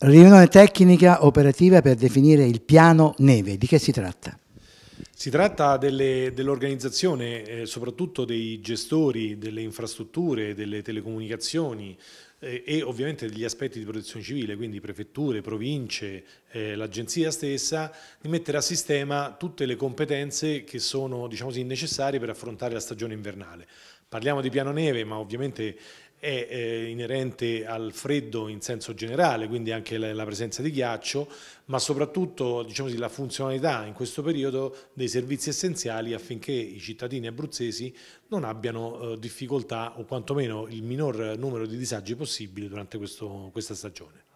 Riunione tecnica operativa per definire il piano neve, di che si tratta? Si tratta dell'organizzazione dell eh, soprattutto dei gestori delle infrastrutture, delle telecomunicazioni eh, e ovviamente degli aspetti di protezione civile, quindi prefetture, province, eh, l'agenzia stessa, di mettere a sistema tutte le competenze che sono diciamo così, necessarie per affrontare la stagione invernale. Parliamo di piano neve, ma ovviamente è eh, inerente al freddo in senso generale, quindi anche la presenza di ghiaccio, ma soprattutto diciamo la funzionalità in questo periodo dei servizi essenziali affinché i cittadini abruzzesi non abbiano eh, difficoltà o quantomeno il minor numero di disagi possibili durante questo, questa stagione.